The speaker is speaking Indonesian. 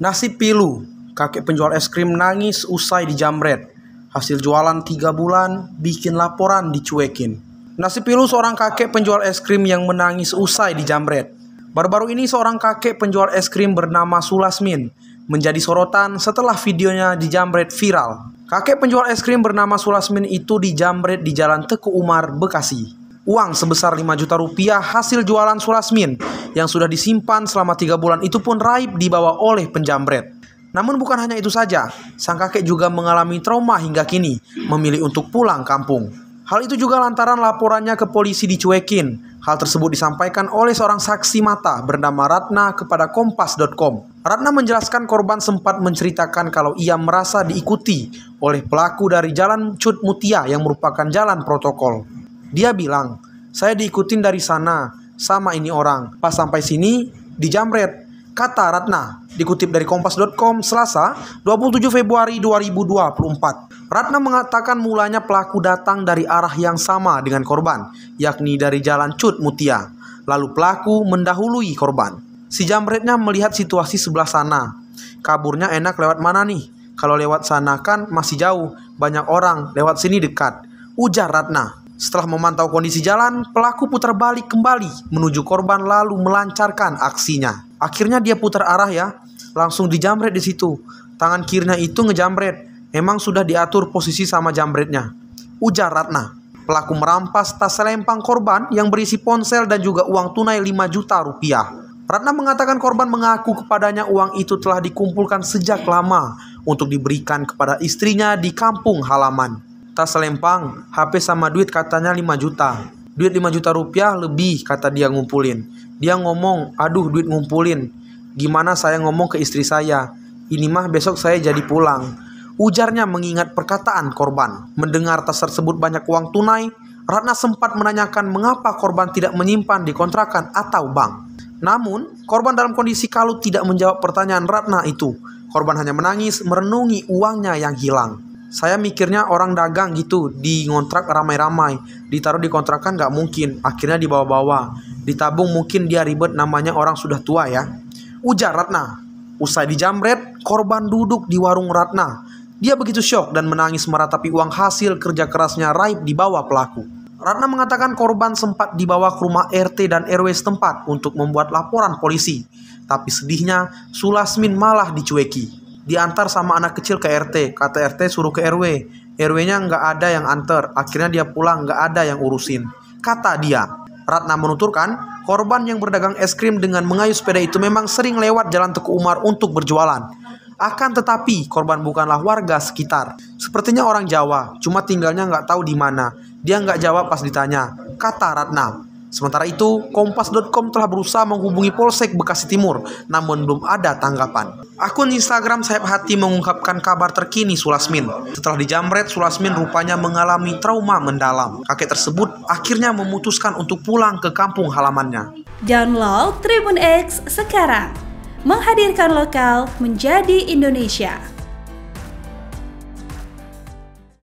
Nasi pilu, kakek penjual es krim nangis usai dijamret. Hasil jualan tiga bulan, bikin laporan dicuekin. Nasi pilu seorang kakek penjual es krim yang menangis usai dijamret. Baru-baru ini seorang kakek penjual es krim bernama Sulasmin menjadi sorotan setelah videonya dijamret viral. Kakek penjual es krim bernama Sulasmin itu dijamret di Jalan Teku Umar, Bekasi. Uang sebesar 5 juta rupiah hasil jualan Sulasmin yang sudah disimpan selama tiga bulan itu pun raib dibawa oleh penjambret. Namun bukan hanya itu saja, sang kakek juga mengalami trauma hingga kini, memilih untuk pulang kampung. Hal itu juga lantaran laporannya ke polisi dicuekin. Hal tersebut disampaikan oleh seorang saksi mata bernama Ratna kepada kompas.com. Ratna menjelaskan korban sempat menceritakan kalau ia merasa diikuti oleh pelaku dari Jalan Cut Mutia yang merupakan jalan protokol. Dia bilang, saya diikutin dari sana sama ini orang. Pas sampai sini, dijamret. Kata Ratna, dikutip dari kompas.com Selasa 27 Februari 2024. Ratna mengatakan mulanya pelaku datang dari arah yang sama dengan korban, yakni dari jalan Cut Mutia. Lalu pelaku mendahului korban. Si jamretnya melihat situasi sebelah sana. Kaburnya enak lewat mana nih? Kalau lewat sana kan masih jauh, banyak orang, lewat sini dekat. Ujar Ratna. Setelah memantau kondisi jalan, pelaku putar balik kembali menuju korban lalu melancarkan aksinya. Akhirnya dia putar arah ya, langsung dijamret di situ. Tangan kirinya itu ngejamret, memang sudah diatur posisi sama jamretnya. Ujar Ratna. Pelaku merampas tas selempang korban yang berisi ponsel dan juga uang tunai 5 juta rupiah. Ratna mengatakan korban mengaku kepadanya uang itu telah dikumpulkan sejak lama untuk diberikan kepada istrinya di kampung halaman tas selempang, HP sama duit katanya 5 juta. Duit 5 juta rupiah lebih kata dia ngumpulin. Dia ngomong, aduh duit ngumpulin. Gimana saya ngomong ke istri saya? Ini mah besok saya jadi pulang. Ujarnya mengingat perkataan korban. Mendengar tas tersebut banyak uang tunai, Ratna sempat menanyakan mengapa korban tidak menyimpan di kontrakan atau bank. Namun, korban dalam kondisi kalut tidak menjawab pertanyaan Ratna itu. Korban hanya menangis, merenungi uangnya yang hilang saya mikirnya orang dagang gitu di ngontrak ramai-ramai ditaruh di kontrakan nggak mungkin akhirnya dibawa-bawa ditabung mungkin dia ribet namanya orang sudah tua ya ujar Ratna usai dijamret korban duduk di warung Ratna dia begitu syok dan menangis meratapi uang hasil kerja kerasnya Raib di bawah pelaku Ratna mengatakan korban sempat dibawa ke rumah RT dan RW setempat untuk membuat laporan polisi tapi sedihnya Sulasmin malah dicueki diantar sama anak kecil ke RT kata RT suruh ke RW RW-nya nggak ada yang antar akhirnya dia pulang nggak ada yang urusin kata dia Ratna menuturkan korban yang berdagang es krim dengan mengayuh sepeda itu memang sering lewat jalan Teguh Umar untuk berjualan akan tetapi korban bukanlah warga sekitar. Sepertinya orang Jawa, cuma tinggalnya nggak tahu di mana. Dia nggak jawab pas ditanya, kata Ratna. Sementara itu, Kompas.com telah berusaha menghubungi Polsek Bekasi Timur, namun belum ada tanggapan. Akun Instagram Sayap Hati mengungkapkan kabar terkini Sulasmin. Setelah dijamret, Sulasmin rupanya mengalami trauma mendalam. Kakek tersebut akhirnya memutuskan untuk pulang ke kampung halamannya. Download Tribun X sekarang. Menghadirkan lokal menjadi Indonesia.